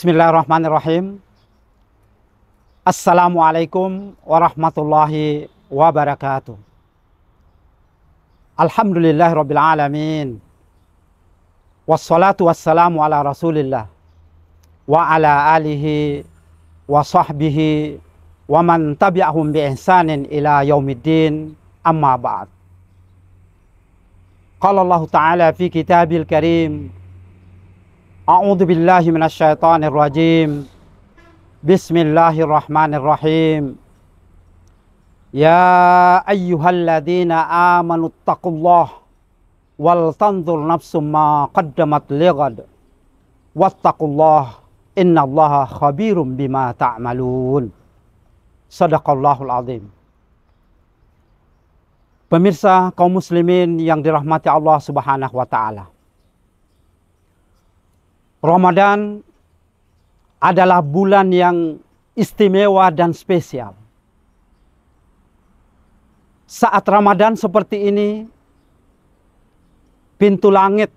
بسم الله الرحمن الرحيم السلام عليكم ورحمة الله وبركاته الحمد لله رب العالمين والصلاة والسلام على رسول الله وعلى آله وصحبه ومن تبعهم بإحسان إلى يوم الدين أما بعد قال الله تعالى في كتاب الكريم أعوذ بالله من الشيطان الرجيم بسم الله الرحمن الرحيم يا أيها الذين آمنوا اتقوا الله ولتنظر نفس ما قدمت لغد واتقوا الله إن الله خبير بما تعملون صدق الله العظيم Pemirsa kaum muslimin yang dirahmati Allah Subhanahu wa taala. Ramadan adalah bulan yang istimewa dan spesial. Saat Ramadan seperti ini, pintu langit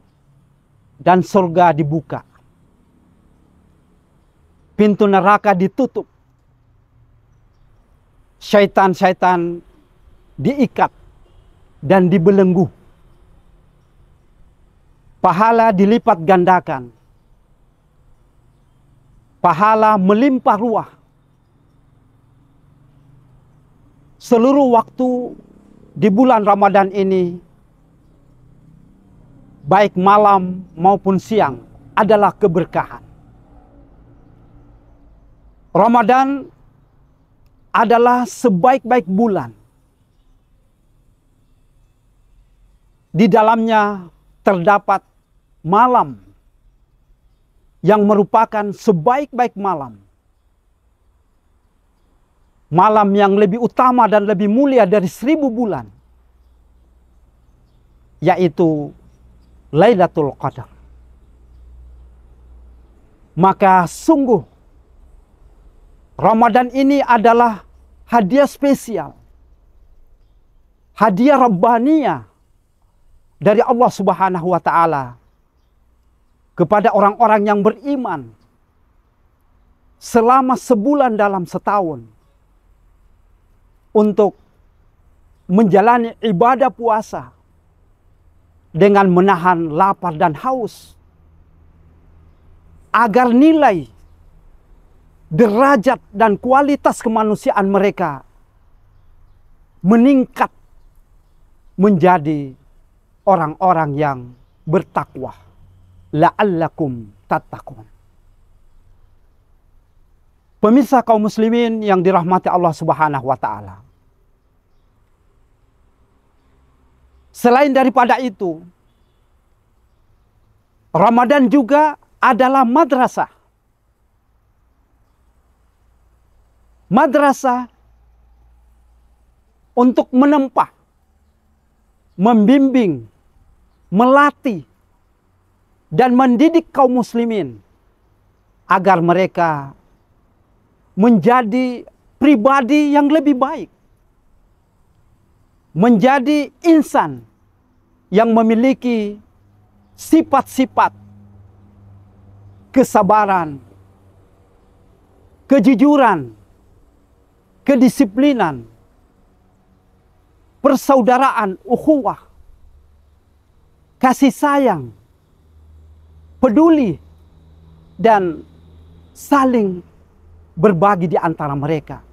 dan surga dibuka. Pintu neraka ditutup. Syaitan-syaitan diikat dan dibelenggu. Pahala dilipat gandakan pahala melimpah ruah. Seluruh waktu di bulan Ramadan ini, baik malam maupun siang, adalah keberkahan. Ramadan adalah sebaik-baik bulan. Di dalamnya terdapat malam yang merupakan sebaik-baik malam. Malam yang lebih utama dan lebih mulia dari seribu bulan. Yaitu Lailatul Qadar. Maka sungguh Ramadan ini adalah hadiah spesial. Hadiah Rabbaniyah dari Allah Subhanahu wa taala kepada orang-orang yang beriman selama sebulan dalam setahun untuk menjalani ibadah puasa dengan menahan lapar dan haus agar nilai derajat dan kualitas kemanusiaan mereka meningkat menjadi orang-orang yang bertakwa la'allakum tattaqun. Pemirsa kaum muslimin yang dirahmati Allah Subhanahu wa taala. Selain daripada itu, Ramadan juga adalah madrasah. Madrasah untuk menempah, membimbing, melatih dan mendidik kaum muslimin agar mereka menjadi pribadi yang lebih baik. Menjadi insan yang memiliki sifat-sifat kesabaran, kejujuran, kedisiplinan, persaudaraan, ukhuwah, kasih sayang, peduli, dan saling berbagi di antara mereka.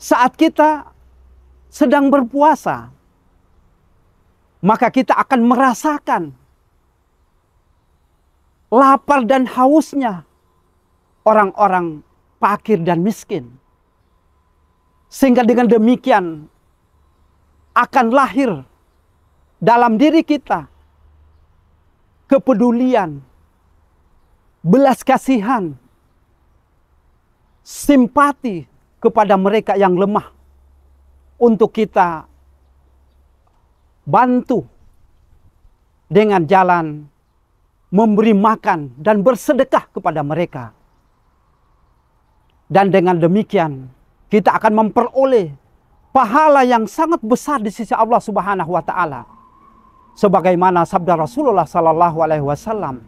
Saat kita sedang berpuasa, maka kita akan merasakan lapar dan hausnya orang-orang pakir dan miskin. Sehingga dengan demikian akan lahir dalam diri kita kepedulian, belas kasihan, simpati kepada mereka yang lemah untuk kita bantu dengan jalan memberi makan dan bersedekah kepada mereka. Dan dengan demikian kita akan memperoleh pahala yang sangat besar di sisi Allah Subhanahu wa taala sebagaimana sabda Rasulullah sallallahu alaihi wasallam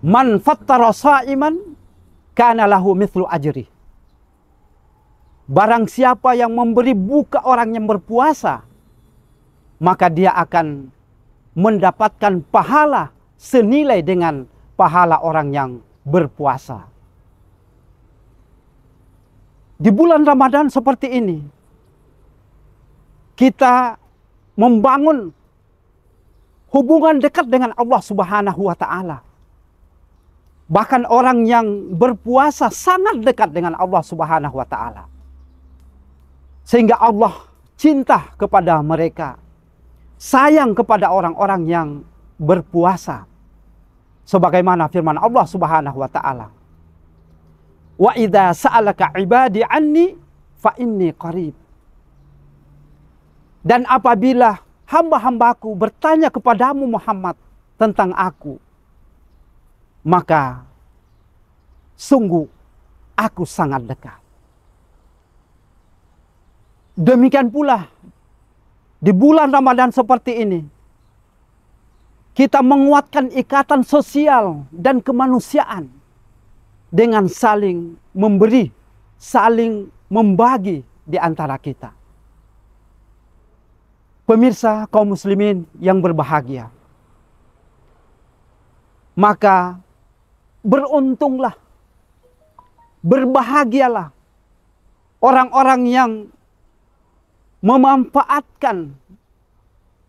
man fattara sa'iman kana lahu mithlu ajri barang siapa yang memberi buka orang yang berpuasa maka dia akan mendapatkan pahala senilai dengan pahala orang yang berpuasa di bulan Ramadan seperti ini kita membangun hubungan dekat dengan Allah Subhanahu wa taala. Bahkan orang yang berpuasa sangat dekat dengan Allah Subhanahu wa taala. Sehingga Allah cinta kepada mereka, sayang kepada orang-orang yang berpuasa. Sebagaimana firman Allah Subhanahu wa taala. Wa idza sa'alaka ibadi anni fa inni qarib. Dan apabila hamba-hambaku bertanya kepadamu Muhammad tentang aku, maka sungguh aku sangat dekat. Demikian pula di bulan Ramadan seperti ini, kita menguatkan ikatan sosial dan kemanusiaan dengan saling memberi, saling membagi di antara kita. Pemirsa kaum muslimin yang berbahagia. Maka beruntunglah, berbahagialah orang-orang yang memanfaatkan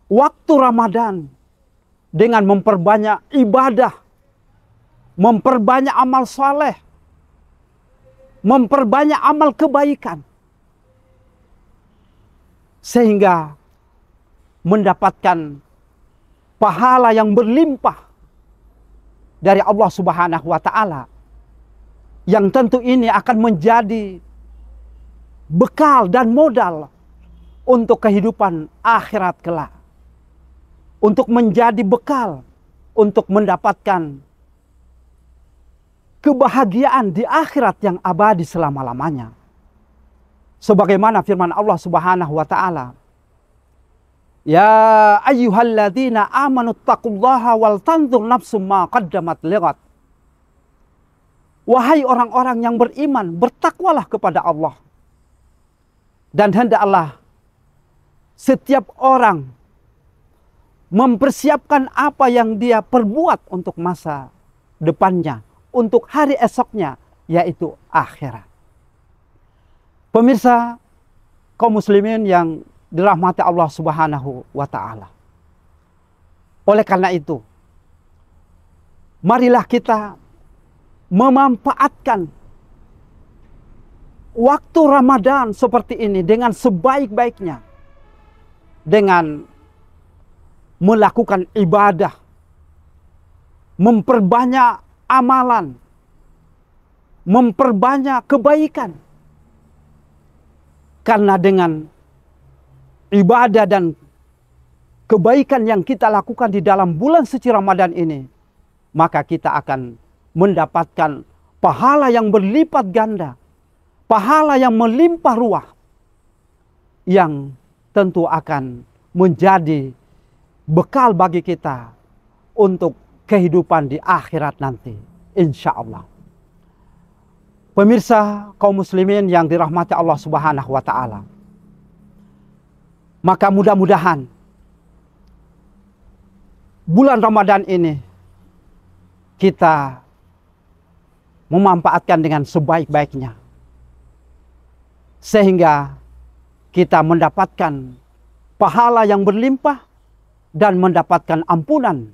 waktu Ramadan dengan memperbanyak ibadah, memperbanyak amal saleh, memperbanyak amal kebaikan. Sehingga mendapatkan pahala yang berlimpah dari Allah Subhanahu wa taala yang tentu ini akan menjadi bekal dan modal untuk kehidupan akhirat kelak untuk menjadi bekal untuk mendapatkan kebahagiaan di akhirat yang abadi selama-lamanya sebagaimana firman Allah Subhanahu wa taala Ya ayyuhalladzina amanu taqullaha wal tanzur nafsu ma qaddamat lirat. Wahai orang-orang yang beriman, bertakwalah kepada Allah. Dan hendaklah setiap orang mempersiapkan apa yang dia perbuat untuk masa depannya, untuk hari esoknya, yaitu akhirat. Pemirsa, kaum muslimin yang dirahmati Allah Subhanahu wa taala. Oleh karena itu, marilah kita memanfaatkan waktu Ramadan seperti ini dengan sebaik-baiknya. Dengan melakukan ibadah, memperbanyak amalan, memperbanyak kebaikan. Karena dengan ibadah dan kebaikan yang kita lakukan di dalam bulan suci Ramadan ini, maka kita akan mendapatkan pahala yang berlipat ganda, pahala yang melimpah ruah, yang tentu akan menjadi bekal bagi kita untuk kehidupan di akhirat nanti, insya Allah. Pemirsa kaum muslimin yang dirahmati Allah Subhanahu wa Ta'ala, maka mudah-mudahan bulan Ramadan ini kita memanfaatkan dengan sebaik-baiknya. Sehingga kita mendapatkan pahala yang berlimpah dan mendapatkan ampunan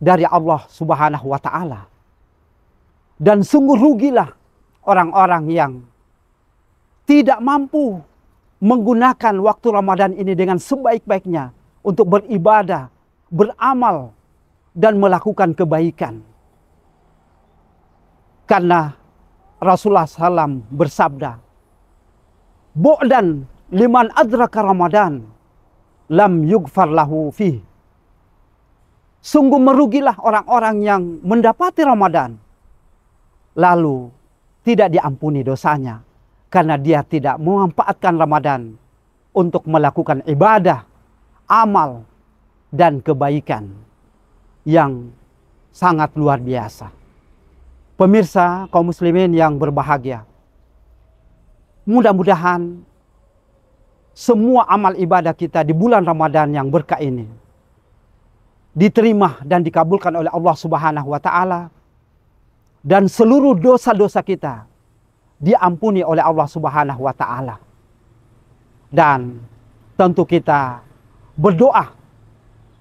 dari Allah Subhanahu wa taala. Dan sungguh rugilah orang-orang yang tidak mampu menggunakan waktu Ramadan ini dengan sebaik-baiknya untuk beribadah, beramal, dan melakukan kebaikan. Karena Rasulullah SAW bersabda, Bu'dan liman adraka Ramadan, lam yugfar lahu fih. Sungguh merugilah orang-orang yang mendapati Ramadan, lalu tidak diampuni dosanya karena dia tidak memanfaatkan Ramadan untuk melakukan ibadah, amal, dan kebaikan yang sangat luar biasa. Pemirsa kaum muslimin yang berbahagia, mudah-mudahan semua amal ibadah kita di bulan Ramadan yang berkah ini diterima dan dikabulkan oleh Allah Subhanahu wa taala dan seluruh dosa-dosa kita diampuni oleh Allah Subhanahu wa taala. Dan tentu kita berdoa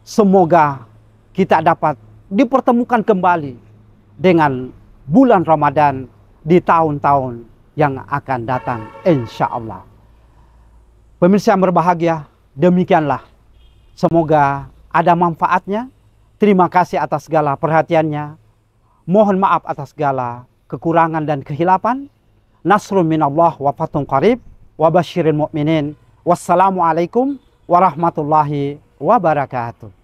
semoga kita dapat dipertemukan kembali dengan bulan Ramadan di tahun-tahun yang akan datang insya Allah. Pemirsa yang berbahagia, demikianlah. Semoga ada manfaatnya. Terima kasih atas segala perhatiannya. Mohon maaf atas segala kekurangan dan kehilapan nasrun minallah wa fatun qarib wa basyiril mu'minin. Wassalamualaikum warahmatullahi wabarakatuh.